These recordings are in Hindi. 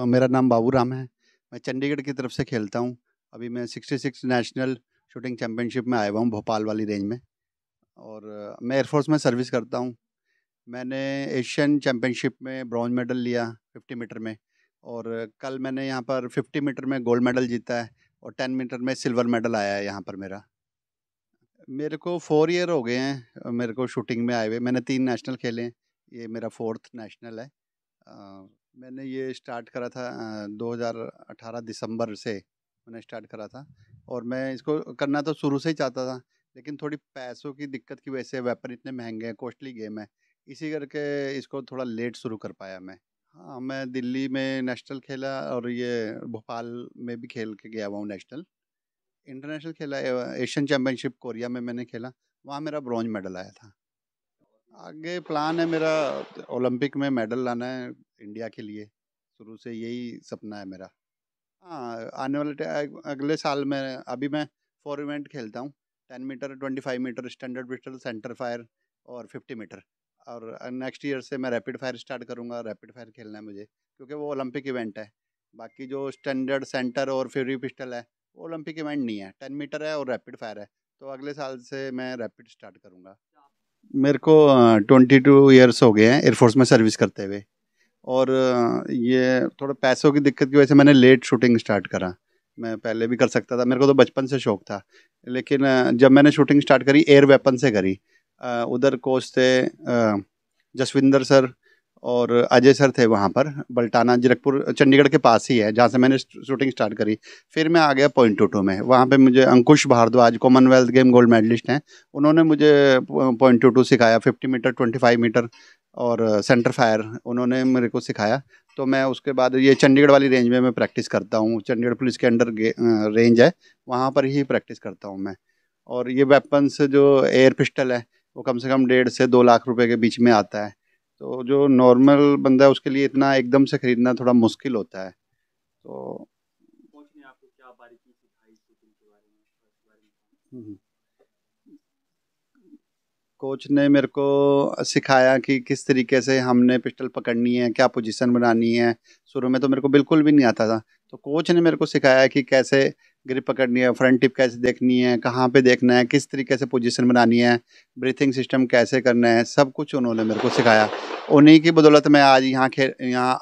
तो मेरा नाम बाबू राम है मैं चंडीगढ़ की तरफ से खेलता हूँ अभी मैं 66 नेशनल शूटिंग चैम्पियनशिप में आया हुआ हूँ भोपाल वाली रेंज में और मैं एयरफोर्स में सर्विस करता हूँ मैंने एशियन चैम्पियनशिप में ब्रॉन्ज मेडल लिया 50 मीटर में और कल मैंने यहाँ पर 50 मीटर में गोल्ड मेडल जीता है और 10 मीटर में सिल्वर मेडल आया है यहाँ पर मेरा मेरे को फोर ईयर हो गए हैं मेरे को शूटिंग में आए हुए मैंने तीन नेशनल खेले हैं ये मेरा फोर्थ नेशनल है मैंने ये स्टार्ट करा था 2018 दिसंबर से मैंने स्टार्ट करा था और मैं इसको करना तो शुरू से ही चाहता था लेकिन थोड़ी पैसों की दिक्कत की वजह से वेपन इतने महंगे हैं कॉस्टली गेम है इसी करके इसको थोड़ा लेट शुरू कर पाया मैं हाँ मैं दिल्ली में नेशनल खेला और ये भोपाल में भी खेल के गया हुआ हूँ नेशनल इंटरनेशनल खेला एशियन चैम्पियनशिप कोरिया में मैंने खेला वहाँ मेरा ब्रॉन्ज मेडल आया था आगे प्लान है मेरा ओलंपिक में मेडल लाना है इंडिया के लिए शुरू से यही सपना है मेरा हाँ आने वाले अगले साल में अभी मैं फोर इवेंट खेलता हूँ ten metre twenty five metre standard pistol centre fire और फिफ्टी मीटर और नेक्स्ट ईयर से मैं रैपिड फायर स्टार्ट करूँगा रैपिड फायर खेलना है मुझे क्योंकि वो ओलंपिक इवेंट है बाकी जो स्टैंडर्ड सेंटर और फ्यूरी पिस्टल है वो ओलंपिक इवेंट नहीं है टेन मीटर है और रैपिड फायर है तो अगले साल से मैं रैपिड स्टार्ट करूँगा मेरे को ट्वेंटी टू ईयर्स हो गए हैं एयरफोर्स में सर्विस करते हुए और ये थोड़ा पैसों की दिक्कत की वजह से मैंने लेट शूटिंग स्टार्ट करा मैं पहले भी कर सकता था मेरे को तो बचपन से शौक था लेकिन जब मैंने शूटिंग स्टार्ट करी एयर वेपन से करी उधर कोच थे जसविंदर सर और अजय सर थे वहाँ पर बल्टाना जीरकपुर चंडीगढ़ के पास ही है जहाँ से मैंने शूटिंग स्टार्ट करी फिर मैं आ गया पॉइंट टू टू में वहाँ पे मुझे Ankush Bhardwaj Commonwealth game gold medalist हैं उन्होंने मुझे पॉइंट टू टू सिखाया fifty metre twenty five metre और सेंटर फायर उन्होंने मेरे को सिखाया तो मैं उसके बाद ये चंडीगढ़ वाली रेंज में मैं प्रैक्टिस करता हूँ चंडीगढ़ पुलिस के अंडर रेंज है वहाँ पर ही प्रैक्टिस करता हूँ मैं और ये वेपन्स जो एयर पिस्टल है वो कम से कम डेढ़ से दो लाख रुपए के बीच में आता है तो जो नॉर्मल बंदा है उसके लिए इतना एकदम से ख़रीदना थोड़ा मुश्किल होता है तो हम्म, हम्म। कोच ने मेरे को सिखाया कि किस तरीके से हमने पिस्टल पकड़नी है क्या पोजीशन बनानी है शुरू में तो मेरे को बिल्कुल भी नहीं आता था तो कोच ने मेरे को सिखाया कि कैसे ग्रिप पकड़नी है फ्रंट टिप कैसे देखनी है कहाँ पे देखना है किस तरीके से पोजीशन बनानी है ब्रीथिंग सिस्टम कैसे करना है सब कुछ उन्होंने मेरे को सिखाया उन्हीं की बदौलत मैं आज यहाँ खेल यहाँ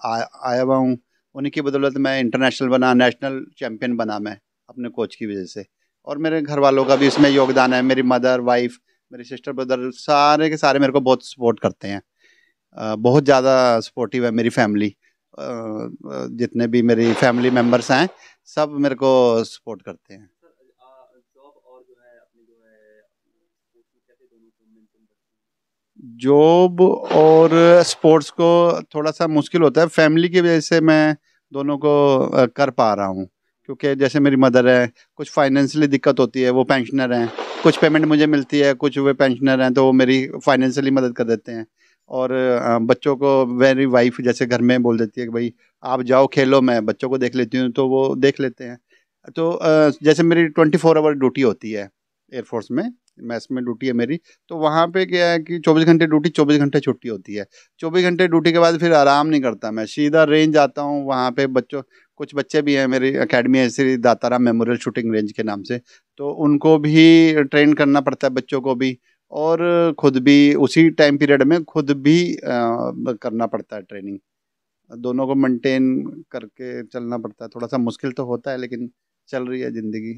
आया हुआ हूँ उन्हीं की बदौलत मैं इंटरनेशनल बना नेशनल चैम्पियन बना मैं अपने कोच की वजह से और मेरे घर वालों का भी इसमें योगदान है मेरी मदर वाइफ मेरे सिस्टर ब्रदर सारे के सारे मेरे को बहुत सपोर्ट करते हैं बहुत ज़्यादा सपोर्टिव है मेरी फैमिली जितने भी मेरी फैमिली मेम्बर्स हैं सब मेरे को सपोर्ट करते हैं जॉब और स्पोर्ट्स को थोड़ा सा मुश्किल होता है फैमिली की वजह से मैं दोनों को कर पा रहा हूँ क्योंकि जैसे मेरी मदर है कुछ फाइनेंशियली दिक्कत होती है वो पेंशनर हैं कुछ पेमेंट मुझे मिलती है कुछ वे पेंशनर हैं तो वो मेरी फाइनेंशियली मदद कर देते हैं और बच्चों को मेरी वाइफ जैसे घर में बोल देती है कि भाई आप जाओ खेलो मैं बच्चों को देख लेती हूँ तो वो देख लेते हैं तो जैसे मेरी ट्वेंटी फोर आवर ड्यूटी होती है एयरफोर्स में मैथ्स में ड्यूटी है मेरी तो वहाँ पे क्या है कि 24 घंटे ड्यूटी 24 घंटे छुट्टी होती है 24 घंटे ड्यूटी के बाद फिर आराम नहीं करता मैं सीधा रेंज आता हूँ वहाँ पे बच्चों कुछ बच्चे भी हैं मेरी अकेडमी है Shri Dataram memorial shooting range के नाम से तो उनको भी ट्रेन करना पड़ता है बच्चों को भी और ख़ुद भी उसी टाइम पीरियड में खुद भी आ, करना पड़ता है ट्रेनिंग दोनों को मेंटेन करके चलना पड़ता है थोड़ा सा मुश्किल तो होता है लेकिन चल रही है ज़िंदगी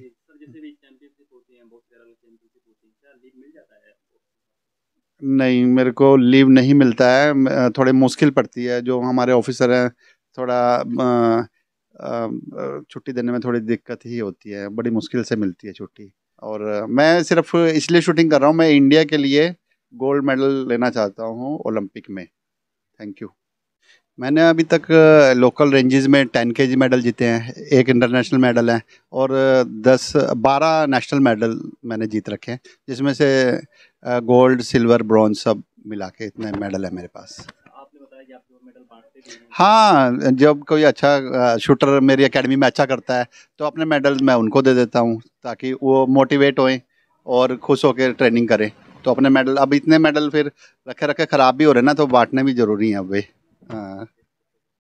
नहीं मेरे को लीव नहीं मिलता है थोड़ी मुश्किल पड़ती है जो हमारे ऑफिसर हैं थोड़ा छुट्टी देने में थोड़ी दिक्कत ही होती है बड़ी मुश्किल से मिलती है छुट्टी और मैं सिर्फ इसलिए शूटिंग कर रहा हूँ मैं इंडिया के लिए गोल्ड मेडल लेना चाहता हूँ ओलंपिक में थैंक यू मैंने अभी तक लोकल रेंजेस में टेन के जी मेडल जीते हैं एक इंटरनेशनल मेडल है और दस बारह नेशनल मेडल मैंने जीत रखे हैं जिसमें से गोल्ड सिल्वर ब्रॉन्ज सब मिला के इतने मेडल है मेरे पास हाँ जब कोई अच्छा शूटर मेरी एकेडमी में अच्छा करता है तो अपने मेडल मैं उनको दे देता हूँ ताकि वो मोटिवेट होएं और खुश होकर ट्रेनिंग करें तो अपने मेडल अब इतने मेडल फिर रखे रखे ख़राब भी हो रहे ना तो बांटने भी ज़रूरी हैं अब वे 嗯。